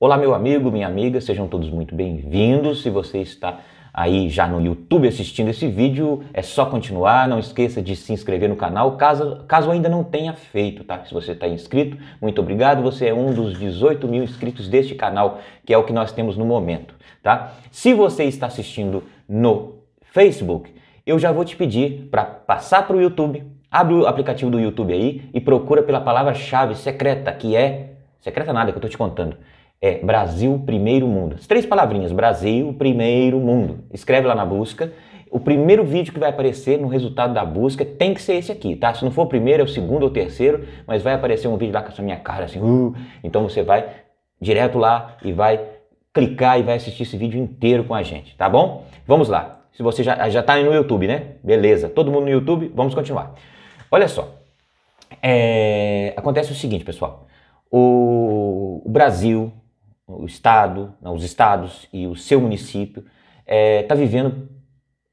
Olá, meu amigo, minha amiga, sejam todos muito bem-vindos. Se você está aí já no YouTube assistindo esse vídeo, é só continuar. Não esqueça de se inscrever no canal, caso, caso ainda não tenha feito, tá? Se você está inscrito, muito obrigado. Você é um dos 18 mil inscritos deste canal, que é o que nós temos no momento, tá? Se você está assistindo no Facebook, eu já vou te pedir para passar para o YouTube, abre o aplicativo do YouTube aí e procura pela palavra-chave secreta, que é. Secreta nada que eu estou te contando é Brasil, primeiro mundo. As três palavrinhas: Brasil, primeiro mundo. Escreve lá na busca. O primeiro vídeo que vai aparecer no resultado da busca tem que ser esse aqui, tá? Se não for o primeiro, é o segundo ou o terceiro, mas vai aparecer um vídeo lá com essa minha cara assim, uh, então você vai direto lá e vai clicar e vai assistir esse vídeo inteiro com a gente, tá bom? Vamos lá. Se você já, já tá no YouTube, né? Beleza. Todo mundo no YouTube, vamos continuar. Olha só. É... Acontece o seguinte, pessoal. O, o Brasil, né, o Estado, né, os estados e o seu município está eh, é, vivendo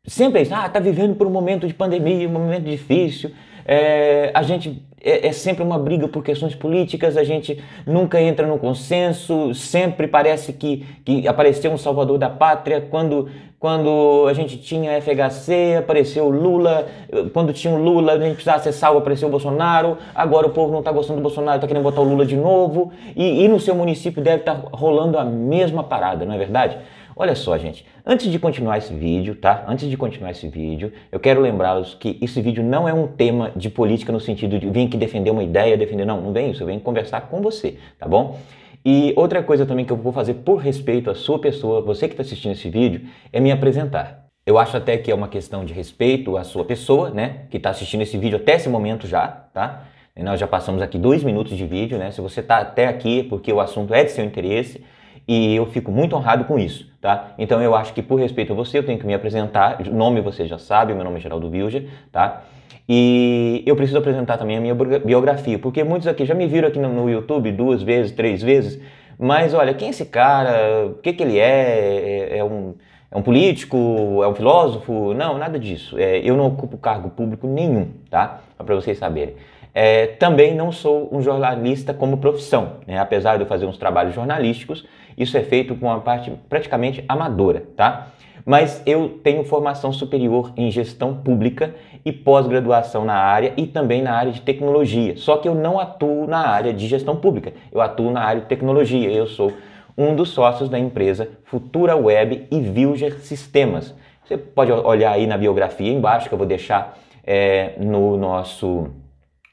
sempre é isso, ah, está vivendo por um momento de pandemia, um momento difícil, é, a gente é, é, sempre uma briga por questões políticas, a gente nunca entra no consenso, sempre parece que, que apareceu um salvador da pátria. Quando, quando a gente tinha FHC, apareceu Lula, quando tinha o Lula, a gente precisava ser salvo, apareceu o Bolsonaro. Agora o povo não está gostando do Bolsonaro, está querendo botar o Lula de novo. E, e no seu município deve estar tá rolando a mesma parada, não é verdade? Olha só, gente, antes de continuar esse vídeo, tá? Antes de continuar esse vídeo, eu quero lembrá-los que esse vídeo não é um tema de política no sentido de vir aqui defender uma ideia, defender. Não, não vem isso, eu venho conversar com você, tá bom? E outra coisa também que eu vou fazer por respeito à sua pessoa, você que está assistindo esse vídeo, é me apresentar. Eu acho até que é uma questão de respeito à sua pessoa, né? Que está assistindo esse vídeo até esse momento já, tá? E nós já passamos aqui dois minutos de vídeo, né? Se você está até aqui é porque o assunto é de seu interesse, e eu fico muito honrado com isso, tá? Então eu acho que por respeito a você eu tenho que me apresentar, o nome você já sabe, meu nome é Geraldo Bilger, tá? E eu preciso apresentar também a minha biografia, porque muitos aqui já me viram aqui no YouTube duas vezes, três vezes, mas olha, quem é esse cara? O que, que ele é? é? É, um, é um político? É um filósofo? Não, nada disso. É, eu não ocupo cargo público nenhum, tá? para vocês saberem. É, também não sou um jornalista como profissão, né? apesar de eu fazer uns trabalhos jornalísticos, isso é feito com uma parte praticamente amadora, tá? Mas eu tenho formação superior em gestão pública e pós-graduação na área e também na área de tecnologia. Só que eu não atuo na área de gestão pública, eu atuo na área de tecnologia. Eu sou um dos sócios da empresa Futura Web e Vilger Sistemas. Você pode olhar aí na biografia embaixo, que eu vou deixar é, no nosso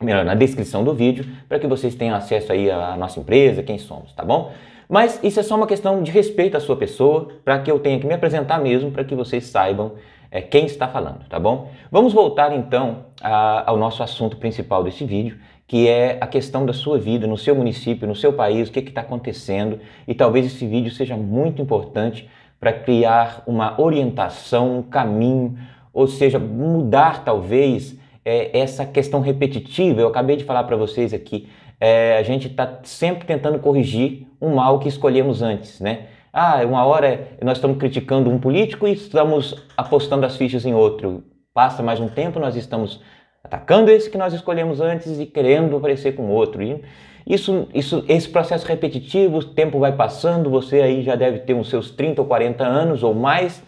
melhor, na descrição do vídeo, para que vocês tenham acesso aí à nossa empresa, quem somos, tá bom? Mas isso é só uma questão de respeito à sua pessoa, para que eu tenha que me apresentar mesmo, para que vocês saibam é, quem está falando, tá bom? Vamos voltar então a, ao nosso assunto principal desse vídeo, que é a questão da sua vida, no seu município, no seu país, o que é está acontecendo. E talvez esse vídeo seja muito importante para criar uma orientação, um caminho, ou seja, mudar talvez é, essa questão repetitiva. Eu acabei de falar para vocês aqui é, a gente está sempre tentando corrigir um mal que escolhemos antes, né? Ah, uma hora nós estamos criticando um político e estamos apostando as fichas em outro. Passa mais um tempo, nós estamos atacando esse que nós escolhemos antes e querendo aparecer com outro. E isso, isso, esse processo repetitivo, o tempo vai passando, você aí já deve ter os seus 30 ou 40 anos ou mais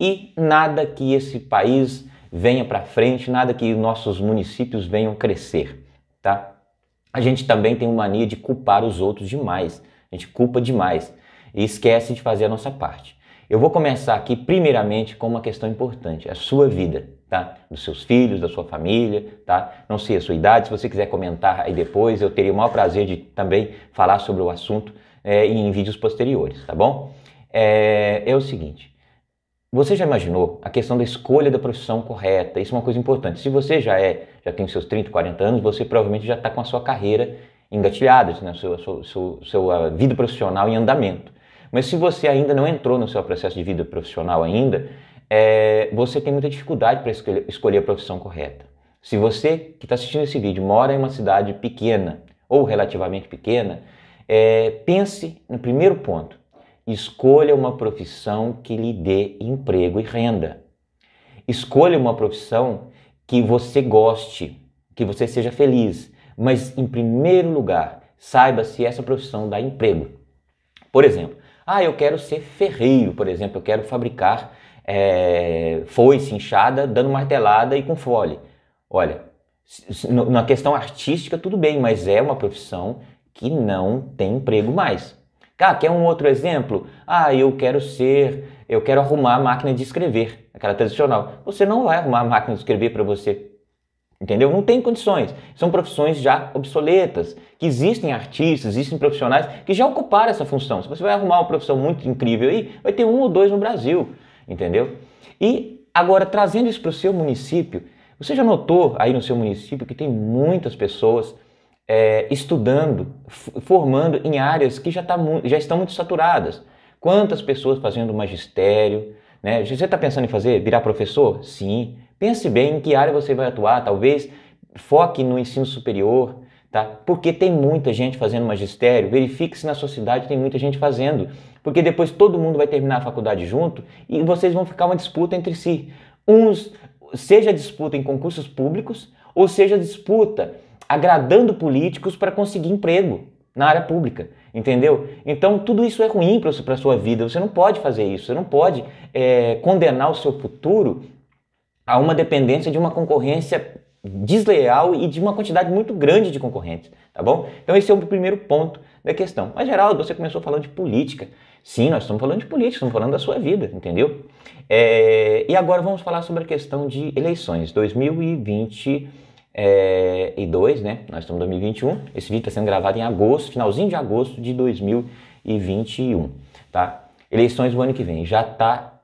e nada que esse país venha para frente, nada que nossos municípios venham crescer, tá? A gente também tem uma mania de culpar os outros demais. A gente culpa demais e esquece de fazer a nossa parte. Eu vou começar aqui primeiramente com uma questão importante, a sua vida, tá? Dos seus filhos, da sua família, tá? Não sei a sua idade, se você quiser comentar aí depois, eu teria o maior prazer de também falar sobre o assunto é, em vídeos posteriores, tá bom? É, é o seguinte, você já imaginou a questão da escolha da profissão correta? Isso é uma coisa importante. Se você já é, já tem seus 30, 40 anos, você provavelmente já está com a sua carreira engatilhada, né? sua, sua, sua, sua vida profissional em andamento. Mas se você ainda não entrou no seu processo de vida profissional ainda, é, você tem muita dificuldade para escolher, escolher a profissão correta. Se você que está assistindo esse vídeo mora em uma cidade pequena ou relativamente pequena, é, pense no primeiro ponto. Escolha uma profissão que lhe dê emprego e renda. Escolha uma profissão que você goste, que você seja feliz, mas em primeiro lugar, saiba se essa profissão dá emprego. Por exemplo, ah, eu quero ser ferreiro, por exemplo, eu quero fabricar é, foice, inchada, dando martelada e com fole. Olha, na questão artística, tudo bem, mas é uma profissão que não tem emprego mais. Ah, quer um outro exemplo? Ah, eu quero ser, eu quero arrumar a máquina de escrever, aquela tradicional. Você não vai arrumar a máquina de escrever para você. Entendeu? Não tem condições. São profissões já obsoletas, que existem artistas, existem profissionais que já ocuparam essa função. Se você vai arrumar uma profissão muito incrível aí, vai ter um ou dois no Brasil, entendeu? E agora, trazendo isso para o seu município, você já notou aí no seu município que tem muitas pessoas é, estudando, formando em áreas que já, tá, já estão muito saturadas. Quantas pessoas fazendo magistério? Né? Você está pensando em fazer, virar professor? Sim. Pense bem em que área você vai atuar, talvez foque no ensino superior, tá? Porque tem muita gente fazendo magistério, verifique se na sua cidade tem muita gente fazendo, porque depois todo mundo vai terminar a faculdade junto e vocês vão ficar uma disputa entre si. Uns seja disputa em concursos públicos ou seja disputa agradando políticos para conseguir emprego na área pública, entendeu? Então tudo isso é ruim para a sua vida. Você não pode fazer isso. Você não pode é, condenar o seu futuro a uma dependência de uma concorrência desleal e de uma quantidade muito grande de concorrentes, tá bom? Então esse é o primeiro ponto da questão. Mas Geraldo, você começou falando de política. Sim, nós estamos falando de política, estamos falando da sua vida, entendeu? É... E agora vamos falar sobre a questão de eleições 2020 é, e 2, né? Nós estamos em 2021. Esse vídeo está sendo gravado em agosto, finalzinho de agosto de 2021, tá? Eleições do ano que vem já está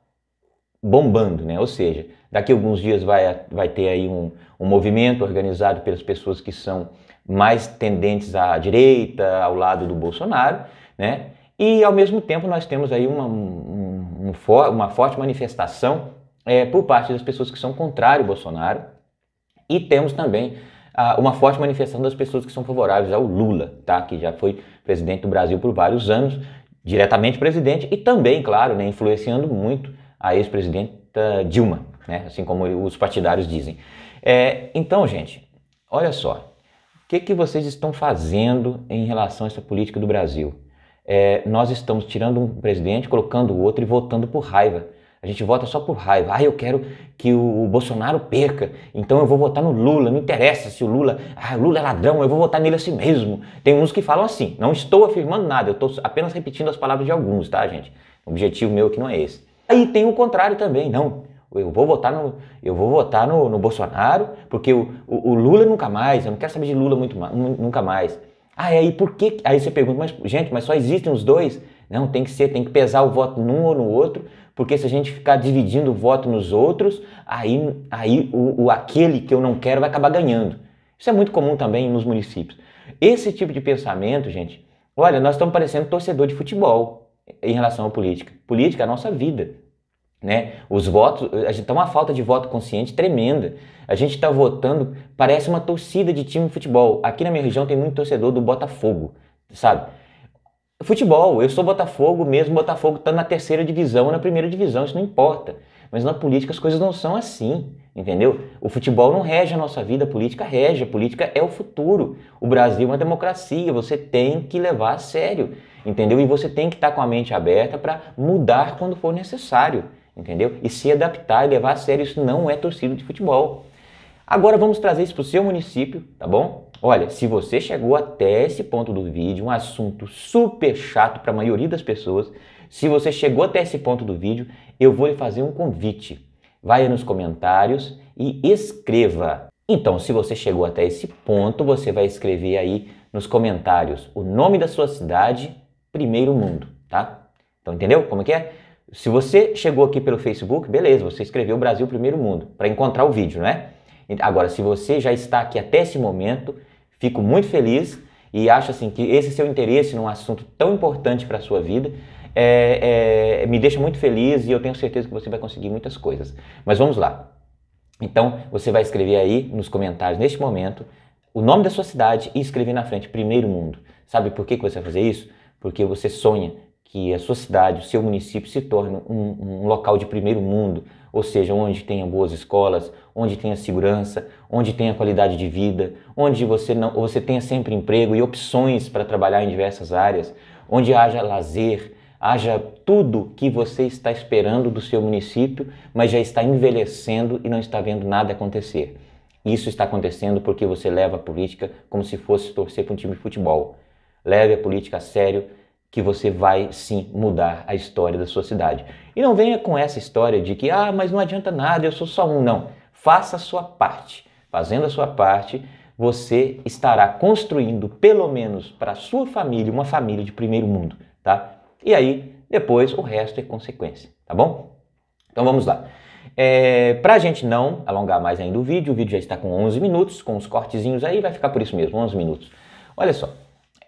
bombando, né? Ou seja, daqui a alguns dias vai, vai ter aí um, um movimento organizado pelas pessoas que são mais tendentes à direita, ao lado do Bolsonaro, né? E ao mesmo tempo nós temos aí uma, um, um, uma forte manifestação é, por parte das pessoas que são contrário ao Bolsonaro, e temos também ah, uma forte manifestação das pessoas que são favoráveis ao Lula, tá? que já foi presidente do Brasil por vários anos, diretamente presidente, e também, claro, né, influenciando muito a ex-presidenta Dilma, né? assim como os partidários dizem. É, então, gente, olha só. O que, que vocês estão fazendo em relação a essa política do Brasil? É, nós estamos tirando um presidente, colocando o outro e votando por raiva. A gente vota só por raiva. Ah, eu quero que o Bolsonaro perca, então eu vou votar no Lula. Não interessa se o Lula. Ah, o Lula é ladrão, eu vou votar nele assim mesmo. Tem uns que falam assim. Não estou afirmando nada, eu estou apenas repetindo as palavras de alguns, tá, gente? O objetivo meu aqui não é esse. Aí tem o contrário também, não. Eu vou votar no, eu vou votar no, no Bolsonaro, porque o, o, o, Lula nunca mais, eu não quero saber de Lula muito, nunca mais. Ah, é, e aí por que. Aí você pergunta, mas, gente, mas só existem os dois? Não, tem que ser, tem que pesar o voto num ou no outro porque se a gente ficar dividindo o voto nos outros, aí, aí o, o aquele que eu não quero vai acabar ganhando. Isso é muito comum também nos municípios. Esse tipo de pensamento, gente, olha, nós estamos parecendo torcedor de futebol em relação à política. Política é a nossa vida. Né? Os votos, a gente tá uma falta de voto consciente tremenda. A gente está votando, parece uma torcida de time de futebol. Aqui na minha região tem muito torcedor do Botafogo, sabe? Futebol, eu sou Botafogo, mesmo Botafogo está na terceira divisão ou na primeira divisão, isso não importa. Mas na política as coisas não são assim, entendeu? O futebol não rege a nossa vida, a política rege, a política é o futuro. O Brasil é uma democracia, você tem que levar a sério, entendeu? E você tem que estar tá com a mente aberta para mudar quando for necessário, entendeu? E se adaptar e levar a sério, isso não é torcida de futebol. Agora vamos trazer isso para o seu município, tá bom? Olha, se você chegou até esse ponto do vídeo, um assunto super chato para a maioria das pessoas, se você chegou até esse ponto do vídeo, eu vou lhe fazer um convite. Vai nos comentários e escreva. Então, se você chegou até esse ponto, você vai escrever aí nos comentários o nome da sua cidade, primeiro mundo, tá? Então, entendeu como é que é? Se você chegou aqui pelo Facebook, beleza, você escreveu Brasil Primeiro Mundo para encontrar o vídeo, né? Agora, se você já está aqui até esse momento, fico muito feliz e acho assim que esse seu interesse num assunto tão importante para a sua vida é, é, me deixa muito feliz e eu tenho certeza que você vai conseguir muitas coisas. Mas vamos lá. Então, você vai escrever aí nos comentários, neste momento, o nome da sua cidade e escrever na frente, Primeiro Mundo. Sabe por que, que você vai fazer isso? Porque você sonha que a sua cidade, o seu município se torne um, um local de primeiro mundo, ou seja, onde tenha boas escolas, onde tenha segurança, onde tenha qualidade de vida, onde você não, você tenha sempre emprego e opções para trabalhar em diversas áreas, onde haja lazer, haja tudo que você está esperando do seu município, mas já está envelhecendo e não está vendo nada acontecer. Isso está acontecendo porque você leva a política como se fosse torcer para um time de futebol. Leve a política a sério, que você vai sim mudar a história da sua cidade. E não venha com essa história de que, ah, mas não adianta nada, eu sou só um. Não. Faça a sua parte. Fazendo a sua parte, você estará construindo, pelo menos para sua família, uma família de primeiro mundo, tá? E aí, depois, o resto é consequência, tá bom? Então vamos lá. É, para a gente não alongar mais ainda o vídeo, o vídeo já está com 11 minutos, com os cortezinhos aí, vai ficar por isso mesmo, 11 minutos. Olha só,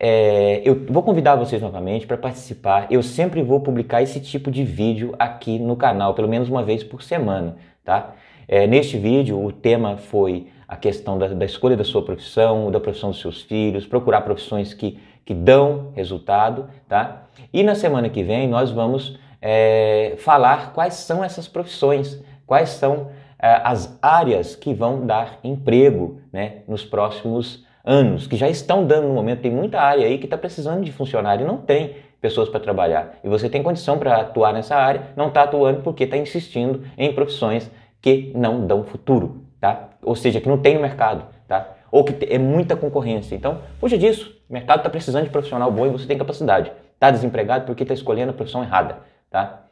é, eu vou convidar vocês novamente para participar. Eu sempre vou publicar esse tipo de vídeo aqui no canal, pelo menos uma vez por semana, tá? É, neste vídeo, o tema foi a questão da, da, escolha da sua profissão, da profissão dos seus filhos, procurar profissões que, que dão resultado, tá? E na semana que vem nós vamos é, falar quais são essas profissões, quais são é, as áreas que vão dar emprego né, nos próximos anos anos, que já estão dando no momento. Tem muita área aí que está precisando de funcionário e não tem pessoas para trabalhar. E você tem condição para atuar nessa área, não está atuando porque está insistindo em profissões que não dão futuro, tá? Ou seja, que não tem no mercado, tá? Ou que é muita concorrência. Então, fuja disso. O mercado está precisando de profissional bom e você tem capacidade. Está desempregado porque está escolhendo a profissão errada, tá?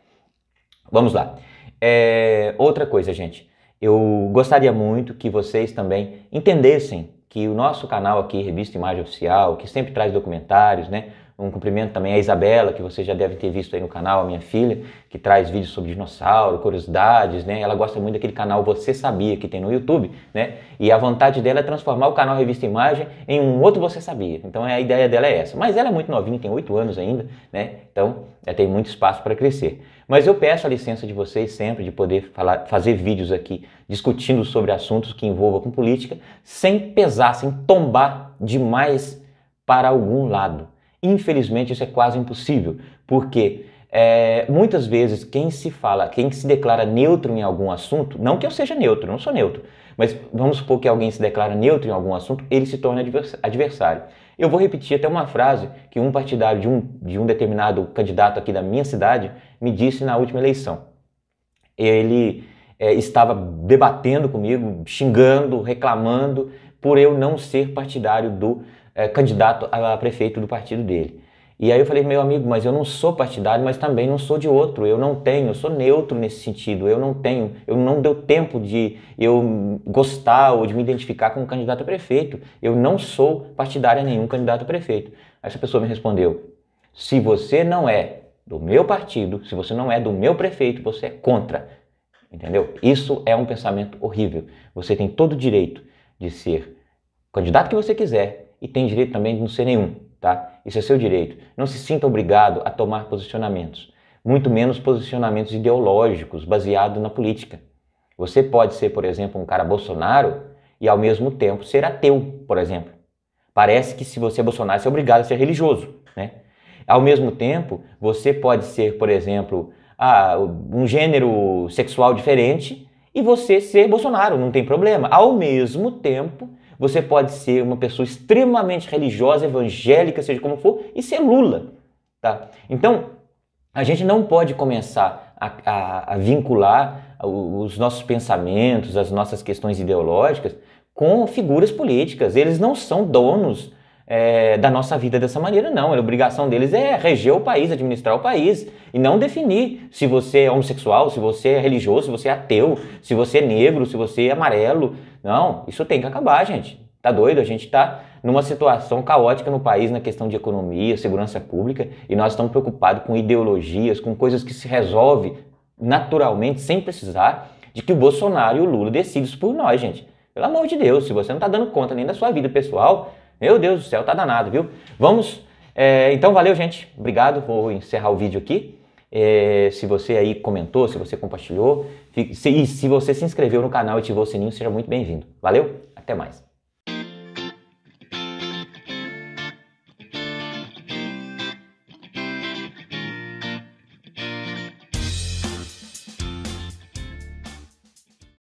Vamos lá. É... Outra coisa, gente. Eu gostaria muito que vocês também entendessem que o nosso canal aqui, Revista Imagem Oficial, que sempre traz documentários, né? Um cumprimento também à Isabela, que você já deve ter visto aí no canal, a minha filha, que traz vídeos sobre dinossauro, curiosidades, né? Ela gosta muito daquele canal Você Sabia que tem no YouTube, né? E a vontade dela é transformar o canal Revista Imagem em um outro Você Sabia. Então é, a ideia dela é essa. Mas ela é muito novinha, tem oito anos ainda, né? Então ela é, tem muito espaço para crescer. Mas eu peço a licença de vocês sempre de poder falar, fazer vídeos aqui discutindo sobre assuntos que envolvam com política sem pesar, sem tombar demais para algum lado. Infelizmente, isso é quase impossível, porque é, muitas vezes quem se fala, quem se declara neutro em algum assunto, não que eu seja neutro, não sou neutro, mas vamos supor que alguém se declara neutro em algum assunto, ele se torna adversário. Eu vou repetir até uma frase que um partidário de um, de um determinado candidato aqui da minha cidade me disse na última eleição. Ele é, estava debatendo comigo, xingando, reclamando, por eu não ser partidário do é, candidato a prefeito do partido dele. E aí eu falei, meu amigo, mas eu não sou partidário, mas também não sou de outro, eu não tenho, eu sou neutro nesse sentido, eu não tenho, eu não deu tempo de eu gostar ou de me identificar como candidato a prefeito, eu não sou partidário a nenhum candidato a prefeito. Essa pessoa me respondeu, se você não é do meu partido, se você não é do meu prefeito, você é contra, entendeu? Isso é um pensamento horrível, você tem todo o direito de ser candidato que você quiser, e tem direito também de não ser nenhum, tá? Isso é seu direito. Não se sinta obrigado a tomar posicionamentos, muito menos posicionamentos ideológicos baseados na política. Você pode ser, por exemplo, um cara Bolsonaro e ao mesmo tempo ser ateu, por exemplo. Parece que se você é Bolsonaro, você é obrigado a ser religioso, né? Ao mesmo tempo, você pode ser, por exemplo, um gênero sexual diferente e você ser Bolsonaro, não tem problema. Ao mesmo tempo, você pode ser uma pessoa extremamente religiosa, evangélica, seja como for, e ser Lula. Tá? Então, a gente não pode começar a, a, a vincular os nossos pensamentos, as nossas questões ideológicas com figuras políticas. Eles não são donos é, da nossa vida dessa maneira, não. A obrigação deles é reger o país, administrar o país e não definir se você é homossexual, se você é religioso, se você é ateu, se você é negro, se você é amarelo. Não, isso tem que acabar, gente. Tá doido? A gente tá numa situação caótica no país na questão de economia, segurança pública e nós estamos preocupados com ideologias, com coisas que se resolve naturalmente sem precisar de que o Bolsonaro e o Lula decidam isso por nós, gente. Pelo amor de Deus, se você não tá dando conta nem da sua vida pessoal, meu Deus do céu, tá danado, viu? Vamos. É, então, valeu, gente. Obrigado. Vou encerrar o vídeo aqui. É, se você aí comentou, se você compartilhou, se, e se você se inscreveu no canal e ativou o sininho, seja muito bem-vindo. Valeu, até mais.